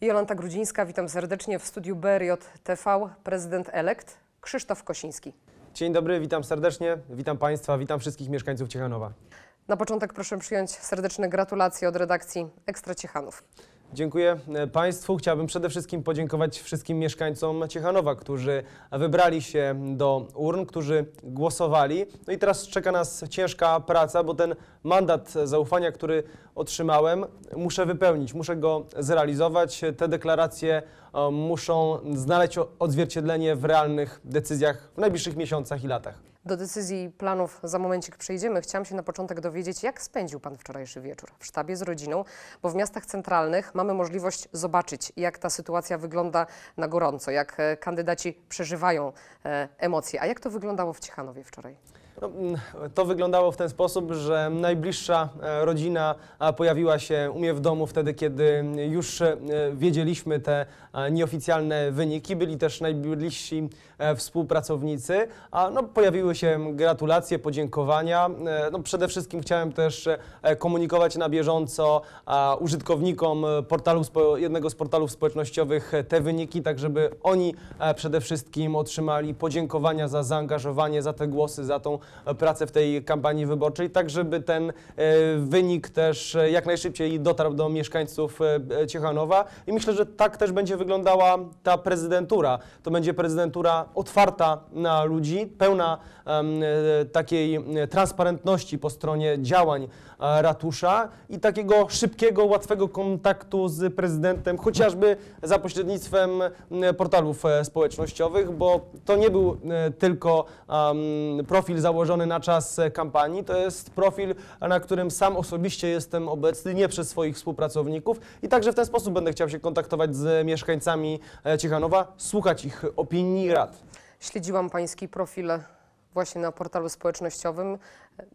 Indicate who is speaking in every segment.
Speaker 1: Jolanta Grudzińska, witam serdecznie w studiu BRJTV, prezydent elekt
Speaker 2: Krzysztof Kosiński. Dzień dobry, witam serdecznie, witam Państwa, witam wszystkich mieszkańców Ciechanowa.
Speaker 1: Na początek proszę
Speaker 2: przyjąć serdeczne gratulacje od
Speaker 1: redakcji Ekstra Ciechanów.
Speaker 2: Dziękuję e, Państwu. Chciałbym przede wszystkim podziękować wszystkim mieszkańcom Ciechanowa, którzy wybrali się do urn, którzy głosowali. No i teraz czeka nas ciężka praca, bo ten mandat zaufania, który otrzymałem, muszę wypełnić, muszę go zrealizować. Te deklaracje E, muszą znaleźć odzwierciedlenie w realnych decyzjach w najbliższych miesiącach i latach.
Speaker 1: Do decyzji planów za momencik przejdziemy. Chciałam się na początek dowiedzieć, jak spędził Pan wczorajszy wieczór w sztabie z rodziną, bo w miastach centralnych mamy możliwość zobaczyć, jak ta sytuacja wygląda na gorąco, jak e, kandydaci przeżywają e, emocje. A jak to wyglądało w Ciechanowie wczoraj?
Speaker 2: No, mm, to wyglądało w ten sposób, że najbliższa rodzina pojawiła się u mnie w domu wtedy, kiedy już wiedzieliśmy te E, nieoficjalne wyniki, byli też najbliżsi e, współpracownicy. A no, pojawiły się gratulacje, podziękowania. E, no, przede wszystkim chciałem też komunikować na bieżąco użytkownikom portalu, jednego z portalów społecznościowych te wyniki, tak żeby oni przede wszystkim otrzymali podziękowania za zaangażowanie, za te głosy, za tą pracę w tej kampanii wyborczej, tak żeby ten wynik też jak najszybciej dotarł do mieszkańców Ciechanowa. I myślę, że tak też będzie wyglądać wyglądała ta prezydentura. To będzie prezydentura otwarta na ludzi, pełna e, takiej e, transparentności po stronie działań e, ratusza i takiego szybkiego, łatwego kontaktu z prezydentem, chociażby za pośrednictwem portalów społecznościowych, bo to nie był tylko profil założony na czas kampanii, to jest profil, na którym sam osobiście jestem obecny, nie przez swoich współpracowników i także w ten sposób będę chciał się kontaktować z mieszkańcami mieszkańcami e, Ciechanowa, słuchać ich opinii i rad.
Speaker 1: Śledziłam pański profil właśnie na portalu społecznościowym.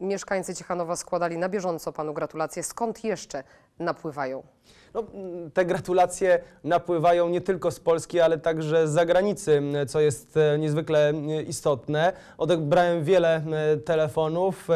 Speaker 1: Mieszkańcy Ciechanowa składali na bieżąco panu gratulacje. Skąd jeszcze napływają?
Speaker 2: No, te gratulacje napływają nie tylko z Polski, ale także z zagranicy, co jest e, niezwykle e, istotne. Odebrałem wiele e, telefonów.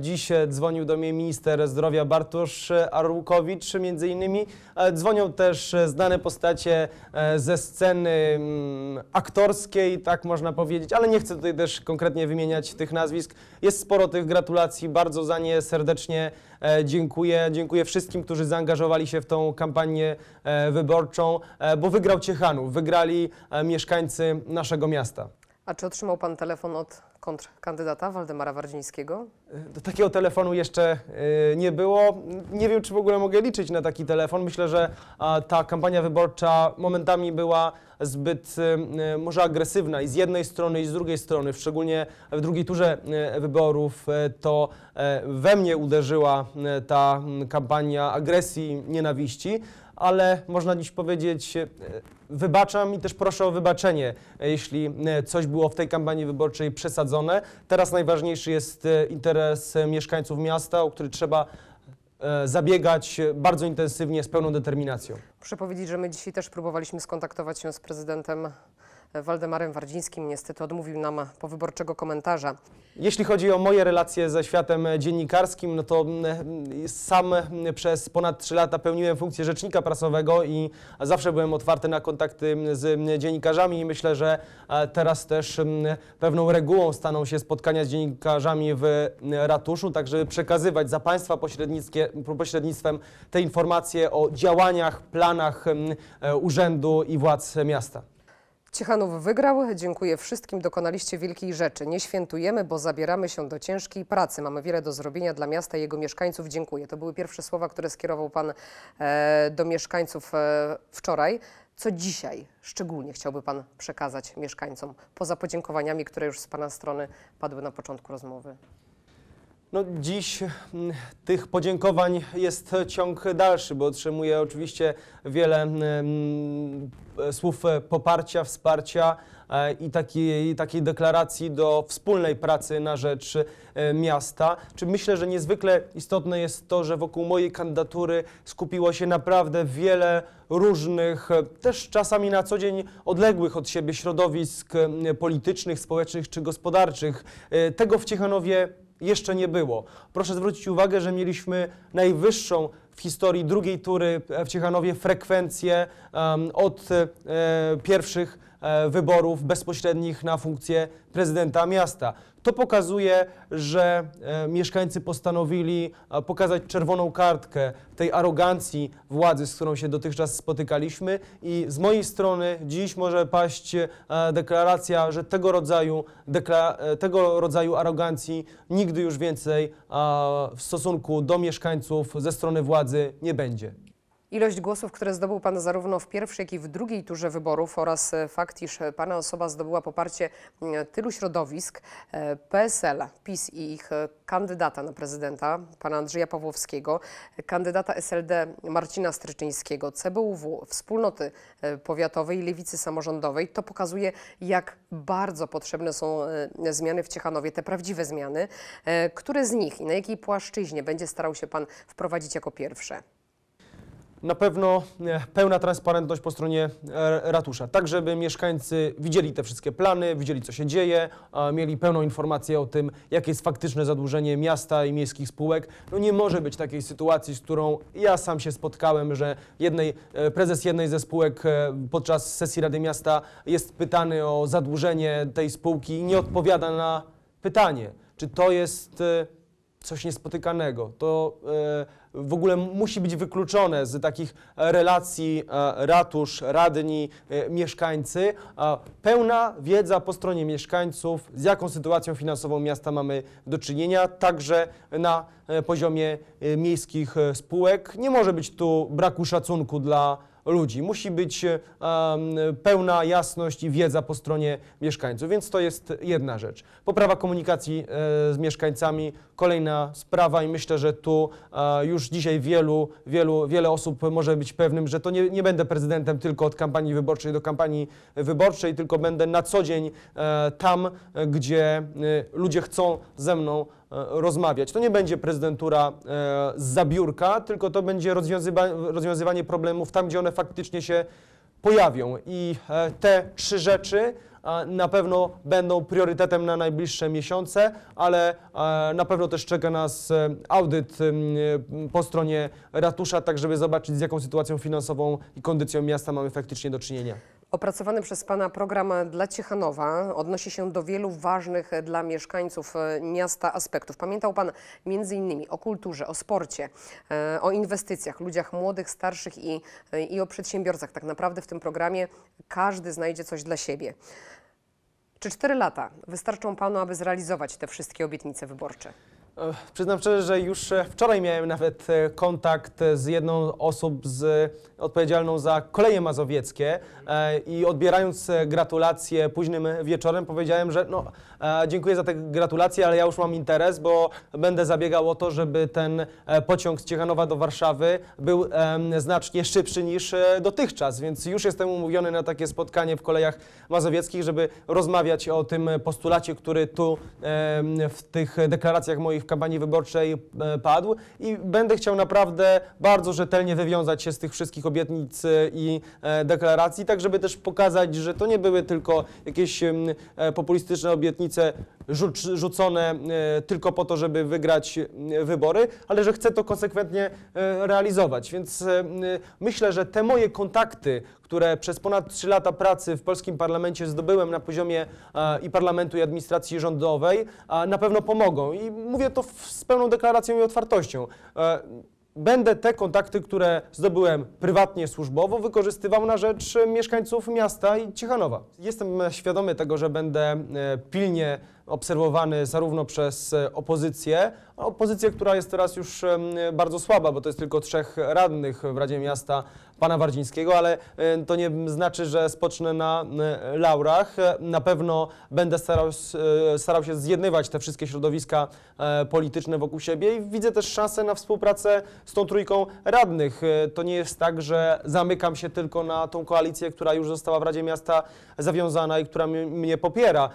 Speaker 2: Dziś dzwonił do mnie minister zdrowia Bartosz Arłukowicz, między innymi. Dzwonią też znane postacie ze sceny mm, aktorskiej, tak można powiedzieć, ale nie chcę tutaj też konkretnie wymieniać tych nazwisk. Jest sporo tych gratulacji gratulacji, bardzo za nie serdecznie e, dziękuję. Dziękuję wszystkim, którzy zaangażowali się w tą kampanię e, wyborczą, e, bo wygrał Ciechanów, wygrali mieszkańcy naszego miasta.
Speaker 1: A czy otrzymał Pan telefon od kontrkandydata Waldemara Wardzińskiego?
Speaker 2: Y, takiego telefonu jeszcze y, nie było. Nie wiem, czy w ogóle mogę liczyć na taki telefon. Myślę, że ta kampania wyborcza momentami była zbyt y, może agresywna i z jednej strony, i z drugiej strony, szczególnie w drugiej turze wyborów, to we mnie uderzyła ta mm, kampania agresji, nienawiści ale można dziś powiedzieć, e, wybaczam i też proszę o wybaczenie, e, jeśli e, coś było w tej kampanii wyborczej przesadzone. Teraz najważniejszy jest interes mieszkańców miasta, o który trzeba zabiegać bardzo intensywnie, z pełną determinacją. Muszę
Speaker 1: powiedzieć, że my dzisiaj też próbowaliśmy skontaktować się z prezydentem Waldemarem Wardzińskim niestety odmówił nam powyborczego komentarza.
Speaker 2: Jeśli chodzi o moje relacje ze światem dziennikarskim, no to mm, sam przez ponad 3 lata pełniłem funkcję rzecznika prasowego i zawsze byłem otwarty na kontakty z dziennikarzami i myślę, że teraz też mm, pewną regułą staną się spotkania z dziennikarzami w mm, ratuszu, tak żeby przekazywać za Państwa pośrednictwem te informacje o działaniach, planach e, urzędu i władz miasta.
Speaker 1: Ciechanów wygrał. Dziękuję wszystkim. Dokonaliście wielkiej rzeczy. Nie świętujemy, bo zabieramy się do ciężkiej pracy. Mamy wiele do zrobienia dla miasta i jego mieszkańców. Dziękuję. To były pierwsze słowa, które skierował pan e, do mieszkańców e, wczoraj. Co dzisiaj szczególnie chciałby pan przekazać mieszkańcom, poza podziękowaniami, które już z pana strony padły na początku rozmowy?
Speaker 2: No, dziś mm, tych podziękowań jest ciąg dalszy, bo otrzymuję oczywiście wiele mm, słów poparcia, wsparcia e, i takiej, takiej deklaracji do wspólnej pracy na rzecz e, miasta. Czy myślę, że niezwykle istotne jest to, że wokół mojej kandydatury skupiło się naprawdę wiele różnych, e, też czasami na co dzień odległych od siebie środowisk politycznych, społecznych czy gospodarczych. Tego w Ciechanowie jeszcze nie było. Proszę zwrócić uwagę, że mieliśmy najwyższą w historii drugiej tury w Ciechanowie frekwencję um, od e, pierwszych E, wyborów bezpośrednich na funkcję prezydenta miasta. To pokazuje, że e, mieszkańcy postanowili e, pokazać czerwoną kartkę tej arogancji władzy, z którą się dotychczas spotykaliśmy i z mojej strony dziś może paść deklaracja, że tego rodzaju, tego rodzaju arogancji nigdy już więcej w stosunku do mieszkańców ze strony władzy nie będzie.
Speaker 1: Ilość głosów, które zdobył Pan zarówno w pierwszej, jak i w drugiej turze wyborów oraz e, fakt, iż e, Pana osoba zdobyła poparcie e, tylu środowisk, PSL, PiS i ich kandydata na prezydenta, Pana Andrzeja Pawłowskiego, kandydata SLD Marcina Stryczyńskiego, CBUW, Wspólnoty Powiatowej i Lewicy Samorządowej, to pokazuje, jak bardzo potrzebne są zmiany w Ciechanowie, te prawdziwe zmiany. Które z nich i na jakiej płaszczyźnie będzie starał się Pan wprowadzić jako pierwsze?
Speaker 2: na pewno e, pełna transparentność po stronie e, ratusza, tak żeby mieszkańcy widzieli te wszystkie plany, widzieli co się dzieje, mieli pełną informację o tym, jakie jest faktyczne zadłużenie miasta i miejskich spółek. No nie może być takiej sytuacji, z którą ja sam się spotkałem, że jednej, e, prezes jednej ze spółek podczas sesji Rady Miasta jest pytany o zadłużenie tej spółki i nie odpowiada na pytanie, czy to jest coś niespotykanego. To e, w ogóle musi być wykluczone z takich e, relacji e, ratusz, radni, e, mieszkańcy. Pełna wiedza po stronie mieszkańców, z jaką sytuacją finansową miasta mamy do czynienia, także na e, poziomie e, miejskich spółek. Nie może być tu braku szacunku dla ludzi. Musi być e, pełna jasność i wiedza po stronie mieszkańców, więc to jest jedna rzecz. Poprawa komunikacji e, z mieszkańcami, kolejna sprawa i myślę, że tu e, już dzisiaj wielu, wielu, wiele osób może być pewnym, że to nie, nie będę prezydentem tylko od kampanii wyborczej do kampanii wyborczej, tylko będę na co dzień tam, gdzie ludzie chcą ze mną E, rozmawiać. To nie będzie prezydentura z e, zabiórka, tylko to będzie rozwiązywa rozwiązywanie problemów tam, gdzie one faktycznie się pojawią. I e, te trzy rzeczy na pewno będą priorytetem na najbliższe miesiące, ale na pewno też czeka nas audyt po stronie ratusza, tak żeby zobaczyć z jaką sytuacją finansową i kondycją miasta mamy faktycznie do czynienia.
Speaker 1: Opracowany przez Pana program dla Ciechanowa odnosi się do wielu ważnych dla mieszkańców e, miasta aspektów. Pamiętał Pan m.in. o kulturze, o sporcie, e, o inwestycjach, ludziach młodych, starszych i, e, i o przedsiębiorcach. Tak naprawdę w tym programie każdy znajdzie coś dla siebie. Czy cztery lata wystarczą Panu, aby zrealizować te wszystkie obietnice wyborcze?
Speaker 2: Przyznam szczerze, że już wczoraj miałem nawet kontakt z jedną osób z odpowiedzialną za koleje mazowieckie e, i odbierając e, gratulacje późnym wieczorem powiedziałem, że no, e, dziękuję za te gratulacje, ale ja już mam interes, bo będę zabiegał o to, żeby ten pociąg z Ciechanowa do Warszawy był znacznie szybszy niż dotychczas, więc już jestem umówiony na takie spotkanie w kolejach mazowieckich, żeby rozmawiać o tym postulacie, który tu w tych deklaracjach moich w kampanii wyborczej padł i będę chciał naprawdę bardzo rzetelnie wywiązać się z tych wszystkich obietnic i e, deklaracji, tak żeby też pokazać, że to nie były tylko jakieś e, populistyczne obietnice rzucone e, tylko po to, żeby wygrać wybory, ale że chce to konsekwentnie realizować. Więc myślę, że te moje kontakty, które przez ponad 3 lata pracy w polskim parlamencie zdobyłem na poziomie i parlamentu, i administracji rządowej, na pewno pomogą. I mówię to z pełną deklaracją i otwartością będę te kontakty, które zdobyłem prywatnie, służbowo, wykorzystywał na rzecz e, mieszkańców miasta i Ciechanowa. Jestem e, świadomy tego, że będę e, pilnie obserwowany zarówno przez e, opozycję, opozycję, która jest teraz już bardzo słaba, bo to jest tylko trzech radnych w Radzie Miasta pana Wardzińskiego, ale e, to nie znaczy, że spocznę na laurach. E, na pewno będę starał, starał się zjednywać te wszystkie środowiska polityczne wokół siebie i widzę też szansę na współpracę z tą trójką radnych. To nie jest tak, że zamykam się tylko na tą koalicję, która już została w Radzie Miasta zawiązana i która mnie popiera.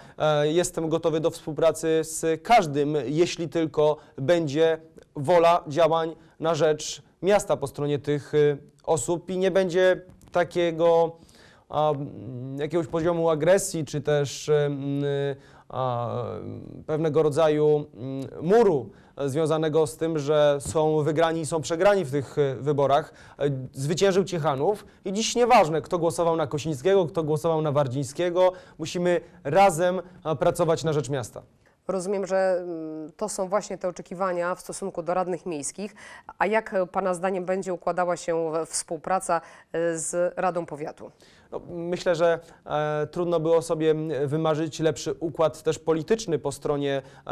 Speaker 2: Jestem gotowy do do współpracy z każdym, jeśli tylko będzie wola działań na rzecz miasta po stronie tych y, osób i nie będzie takiego a, jakiegoś poziomu agresji czy też. Y, E, pewnego rodzaju mm, muru związanego z tym, że są wygrani i są przegrani w tych e, wyborach. E, zwyciężył Ciechanów i dziś nieważne, kto głosował na Kosińskiego, kto głosował na Wardzińskiego, musimy razem pracować na rzecz miasta.
Speaker 1: Rozumiem, że mm, to są właśnie te oczekiwania w stosunku do radnych miejskich. A jak e, Pana zdaniem będzie układała się współpraca e, z
Speaker 2: Radą Powiatu? No, myślę, że e, trudno było sobie wymarzyć lepszy układ też polityczny po stronie e,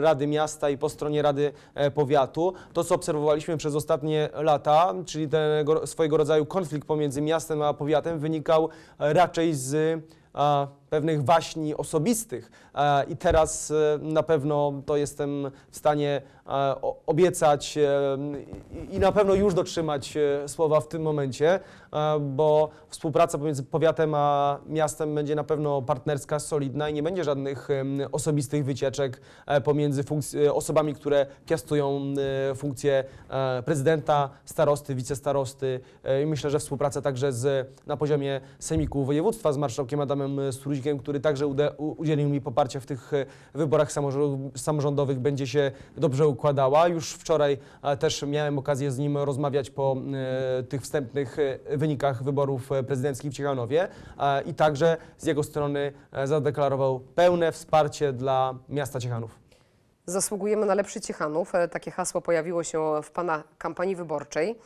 Speaker 2: Rady Miasta i po stronie Rady e, Powiatu. To, co obserwowaliśmy przez ostatnie lata, czyli tego swojego rodzaju konflikt pomiędzy miastem a powiatem, wynikał e, raczej z. E, pewnych waśni osobistych e, i teraz e, na pewno to jestem w stanie e, obiecać i na pewno już dotrzymać słowa w tym momencie, bo współpraca pomiędzy powiatem a miastem będzie na pewno partnerska, solidna i nie będzie żadnych osobistych wycieczek pomiędzy osobami, które piastują funkcję prezydenta, starosty, wicestarosty i myślę, że współpraca także z, na poziomie semiku województwa z marszałkiem Adamem Struzik Guzikiem, który także udzielił mi poparcia w tych e, wyborach samorządowych, będzie się dobrze układała. Już wczoraj e, też miałem okazję z nim rozmawiać po e, tych wstępnych wynikach wyborów prezydenckich w Ciechanowie i także z jego strony zadeklarował pełne wsparcie dla miasta Ciechanów.
Speaker 1: Zasługujemy na lepszy Ciechanów. Takie hasło pojawiło się w Pana kampanii wyborczej.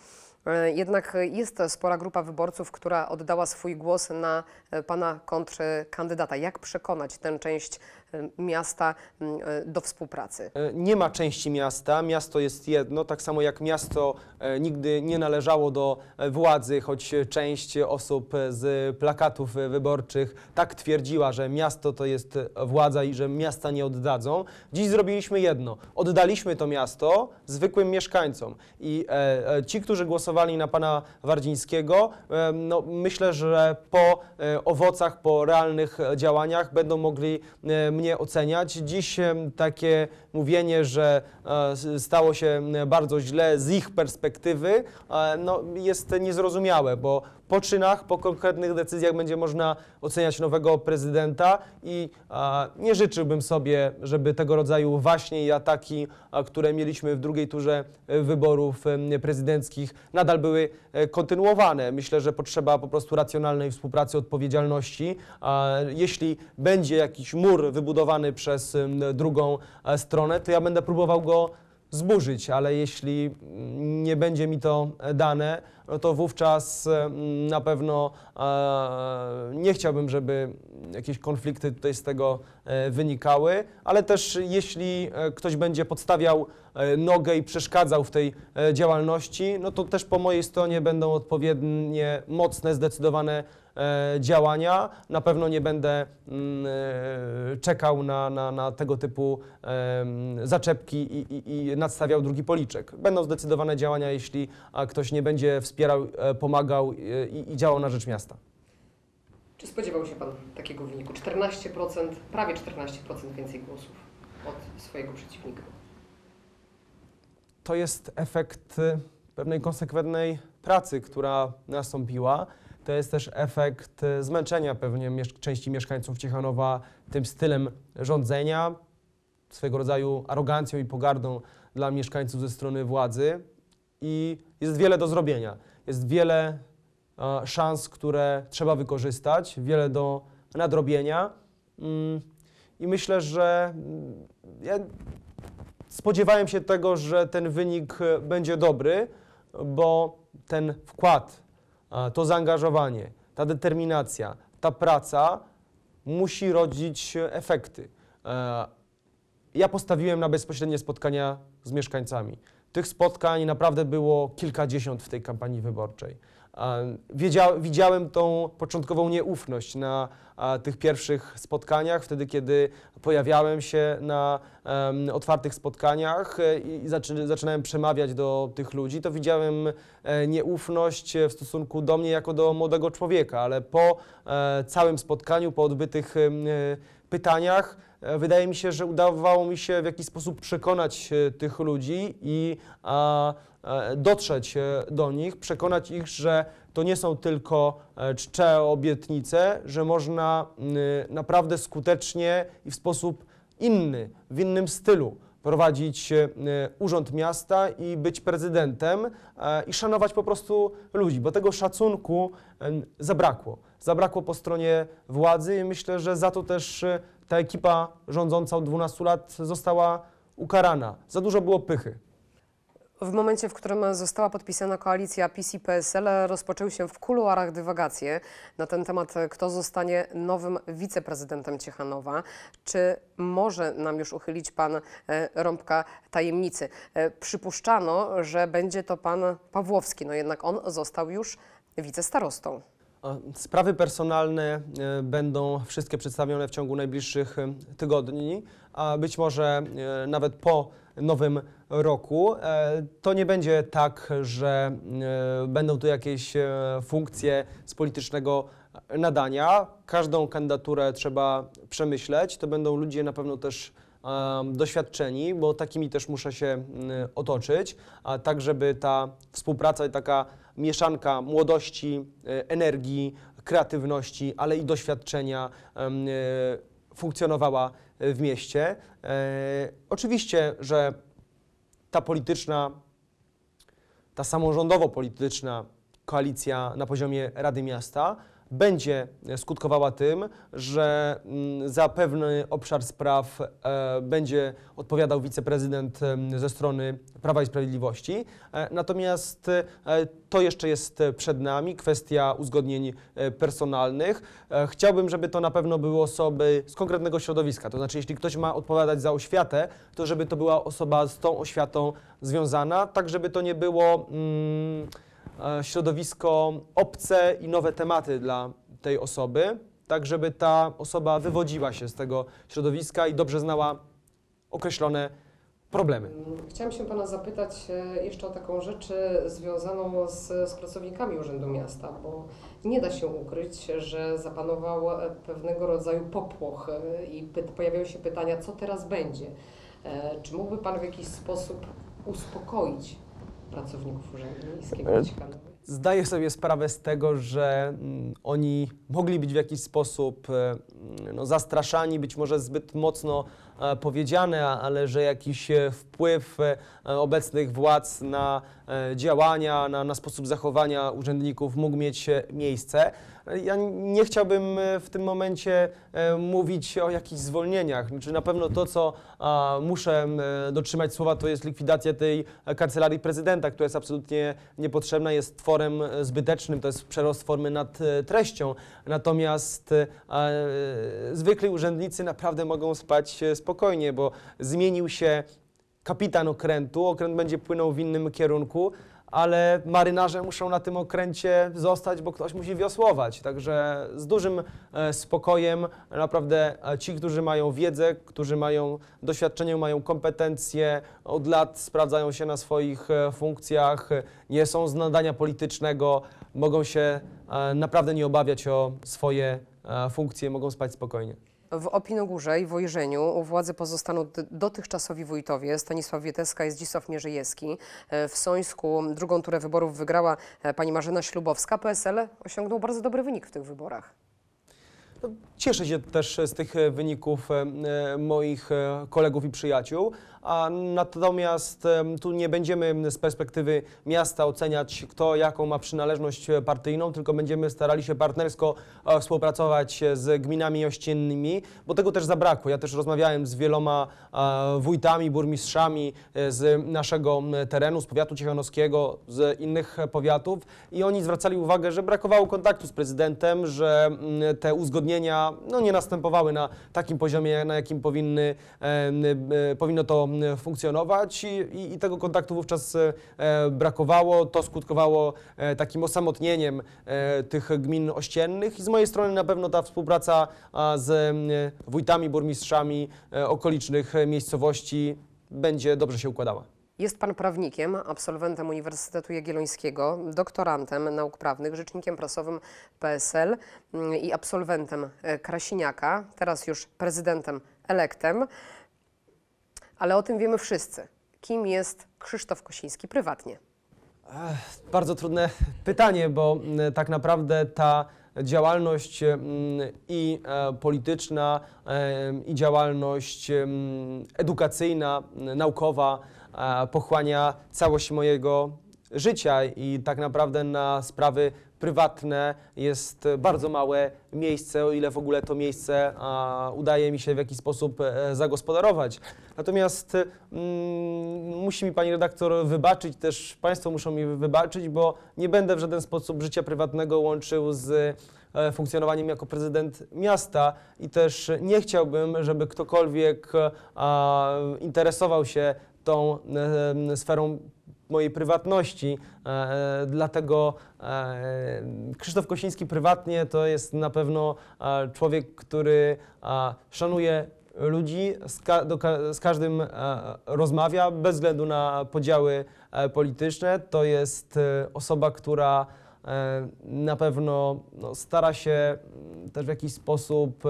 Speaker 1: E, jednak jest spora grupa wyborców, która oddała swój głos na e, pana kontrkandydata. Jak przekonać tę część miasta mm, e, do współpracy?
Speaker 2: E, nie ma części miasta, miasto jest jedno, tak samo jak miasto e, nigdy nie należało do władzy, choć część osób z plakatów wyborczych tak twierdziła, że miasto to jest władza i że miasta nie oddadzą. Dziś zrobiliśmy jedno, oddaliśmy to miasto zwykłym mieszkańcom i ci, którzy głosowali na pana Wardzińskiego, no, myślę, że po owocach, po realnych działaniach będą mogli mnie oceniać. Dziś takie mówienie, że e, stało się bardzo źle z ich perspektywy, e, no, jest niezrozumiałe, bo po czynach, po konkretnych decyzjach będzie można oceniać nowego prezydenta i nie życzyłbym sobie, żeby tego rodzaju właśnie i ataki, które mieliśmy w drugiej turze e, wyborów prezydenckich, nadal były kontynuowane. Myślę, że potrzeba po prostu racjonalnej współpracy, odpowiedzialności. Jeśli będzie jakiś mur wyborczy, wybudowany przez drugą e, stronę, to ja będę próbował go zburzyć, ale jeśli mm, nie będzie mi to e, dane, no to wówczas na pewno e, nie chciałbym, żeby jakieś konflikty tutaj z tego wynikały, ale też jeśli ktoś będzie podstawiał nogę i przeszkadzał w tej działalności, no to też po mojej stronie będą odpowiednie, mocne, zdecydowane E, działania. Na pewno nie będę mm, e, czekał na, na, na tego typu zaczepki i, i, i nadstawiał drugi policzek. Będą zdecydowane działania, jeśli ktoś nie będzie wspierał, e, pomagał i, i działał na rzecz miasta.
Speaker 1: Czy spodziewał się Pan takiego wyniku? 14%, prawie 14% więcej głosów od swojego przeciwnika.
Speaker 2: To jest efekt pewnej konsekwentnej pracy, która nastąpiła to jest też efekt e, zmęczenia pewnie miesz- części mieszkańców Ciechanowa tym stylem rządzenia, swego rodzaju arogancją i pogardą dla mieszkańców ze strony władzy i jest wiele do zrobienia. Jest wiele e, szans, które trzeba wykorzystać, wiele do nadrobienia mm, i myślę, że mm, ja spodziewałem się tego, że ten wynik e, będzie dobry, bo ten wkład to zaangażowanie, ta determinacja, ta praca musi rodzić efekty. E, ja postawiłem na bezpośrednie spotkania z mieszkańcami. Tych spotkań naprawdę było kilkadziesiąt w tej kampanii wyborczej widziałem tą początkową nieufność na tych pierwszych spotkaniach, wtedy kiedy pojawiałem się na otwartych spotkaniach e, i zaczynałem przemawiać do tych ludzi, to widziałem e, nieufność e, w stosunku do mnie jako do młodego człowieka, ale po całym spotkaniu, po odbytych pytaniach, E, wydaje mi się, że udawało mi się w jakiś sposób przekonać e, tych ludzi i e, dotrzeć do nich, przekonać ich, że to nie są tylko czcze obietnice, że można y, naprawdę skutecznie i w sposób inny, w innym stylu prowadzić y, urząd miasta i być prezydentem i szanować po prostu ludzi, bo tego szacunku zabrakło. Zabrakło po stronie władzy i myślę, że za to też ta ekipa rządząca od 12 lat została ukarana. Za dużo było pychy.
Speaker 1: W momencie, w którym została podpisana koalicja PiS-PSL, rozpoczęły się w kuluarach dywagacje na ten temat, kto zostanie nowym wiceprezydentem Ciechanowa. Czy może nam już uchylić pan e, Rąbka tajemnicy? E, przypuszczano, że będzie to pan Pawłowski, no jednak on został już wicestarostą.
Speaker 2: Sprawy personalne e, będą wszystkie przedstawione w ciągu najbliższych e, tygodni, a być może e, nawet po nowym roku. To nie będzie tak, że będą tu jakieś funkcje z politycznego nadania. Każdą kandydaturę trzeba przemyśleć. To będą ludzie na pewno też doświadczeni, bo takimi też muszę się otoczyć, tak żeby ta współpraca i taka mieszanka młodości, e, energii, kreatywności, ale i doświadczenia e, funkcjonowała e, w mieście. Oczywiście, że ta polityczna, ta samorządowo-polityczna koalicja na poziomie Rady Miasta będzie skutkowała tym, że mm, za pewny obszar spraw e, będzie odpowiadał wiceprezydent ze strony Prawa i Sprawiedliwości. E, natomiast e, to jeszcze jest przed nami, kwestia uzgodnień personalnych. Chciałbym, żeby to na pewno były osoby z konkretnego środowiska, to znaczy jeśli ktoś ma odpowiadać za oświatę, to żeby to była osoba z tą oświatą związana, tak żeby to nie było... Mm, E, środowisko obce i nowe tematy dla tej osoby, tak żeby ta osoba wywodziła się z tego środowiska i dobrze znała określone problemy.
Speaker 1: Chciałam się Pana zapytać e, jeszcze o taką rzecz e, związaną z, z pracownikami Urzędu Miasta, bo nie da się ukryć, że zapanował pewnego rodzaju popłoch i pojawiają się pytania, co teraz będzie. Czy mógłby Pan w jakiś sposób uspokoić
Speaker 2: pracowników Urzędu Miejskiego e, Zdaję sobie sprawę z tego, że mm, oni mogli być w jakiś sposób e, mm, no, zastraszani, być może zbyt mocno e, powiedziane, ale że jakiś wpływ obecnych władz na działania, na, na sposób zachowania urzędników mógł mieć miejsce. Ja nie chciałbym e, w tym momencie e, mówić o jakichś zwolnieniach. Czy znaczy, na pewno to, co muszę e, dotrzymać słowa, to jest likwidacja tej kancelarii prezydenta, która jest absolutnie niepotrzebna, jest tworem zbytecznym, to jest przerost formy nad treścią. Natomiast zwykli urzędnicy naprawdę mogą spać spokojnie, bo zmienił się kapitan okrętu, okręt będzie płynął w innym kierunku ale marynarze muszą na tym okręcie zostać, bo ktoś musi wiosłować. Także z dużym e, spokojem naprawdę e, ci, którzy mają wiedzę, którzy mają doświadczenie, mają kompetencje, od lat sprawdzają się na swoich e, funkcjach, nie są z nadania politycznego, mogą się naprawdę nie obawiać o swoje funkcje, mogą spać spokojnie.
Speaker 1: W Opinogórze i Wojrzeniu u władzy pozostaną dotychczasowi wójtowie Stanisław Wieteska i Zdzisław Mierzejewski. E, w Sońsku drugą turę wyborów wygrała e, pani Marzena Ślubowska. PSL osiągnął bardzo dobry wynik w tych wyborach.
Speaker 2: No, cieszę się też z tych e, wyników moich kolegów i przyjaciół, a natomiast tu nie będziemy z perspektywy miasta oceniać, kto jaką ma przynależność partyjną, tylko będziemy starali się partnersko e, współpracować z gminami ościennymi, bo tego też zabrakło. Ja też rozmawiałem z wieloma e, wójtami, burmistrzami e, z naszego terenu, z powiatu ciechanowskiego, z innych powiatów i oni zwracali uwagę, że brakowało kontaktu z prezydentem, że te uzgodnienia no, nie następowały na takim poziomie, na jakim powinny, powinno to E, funkcjonować i, i, i tego kontaktu wówczas e, e, brakowało. To skutkowało takim osamotnieniem tych gmin ościennych i z mojej strony na pewno ta współpraca z wójtami, burmistrzami okolicznych miejscowości będzie dobrze się układała.
Speaker 1: Jest pan prawnikiem, absolwentem Uniwersytetu Jagiellońskiego, doktorantem nauk prawnych, rzecznikiem prasowym PSL mm, i absolwentem Krasiniaka, teraz już prezydentem elektem ale o tym wiemy wszyscy. Kim jest Krzysztof Kosiński prywatnie?
Speaker 2: Ech, bardzo trudne pytanie, bo tak naprawdę ta działalność i e, polityczna, e, i działalność edukacyjna, naukowa e, pochłania całość mojego życia i tak naprawdę na sprawy prywatne, jest bardzo małe miejsce, o ile w ogóle to miejsce a, udaje mi się w jakiś sposób e, zagospodarować. Natomiast mm, musi mi pani redaktor wybaczyć, też państwo muszą mi wybaczyć, bo nie będę w żaden sposób życia prywatnego łączył z e, funkcjonowaniem jako prezydent miasta i też nie chciałbym, żeby ktokolwiek a, e, interesował się tą e, sferą mojej prywatności, e, e, dlatego e, Krzysztof Kosiński prywatnie to jest na pewno e, człowiek, który e, szanuje ludzi, z, ka do, z każdym e, rozmawia bez względu na podziały polityczne. To jest osoba, która na pewno no, stara się mm, też w jakiś sposób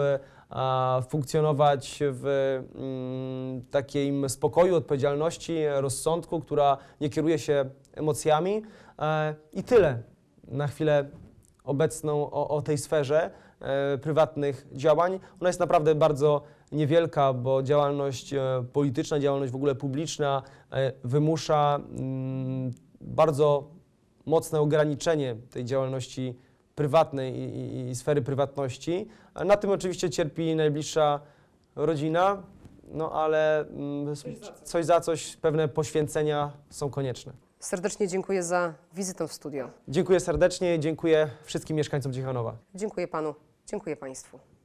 Speaker 2: funkcjonować w mm, takim spokoju, odpowiedzialności, rozsądku, która nie kieruje się emocjami. E, I tyle na chwilę obecną o, o tej sferze e, prywatnych działań. Ona jest naprawdę bardzo niewielka, bo działalność e, polityczna, działalność w ogóle publiczna wymusza mm, bardzo mocne ograniczenie tej działalności prywatnej i, i, sfery prywatności. A na tym oczywiście cierpi najbliższa rodzina, no ale mm, coś, za coś. coś za coś, pewne poświęcenia są konieczne.
Speaker 1: Serdecznie dziękuję za wizytę w studio.
Speaker 2: Dziękuję serdecznie, dziękuję wszystkim mieszkańcom Ciechanowa. Dziękuję panu, dziękuję państwu.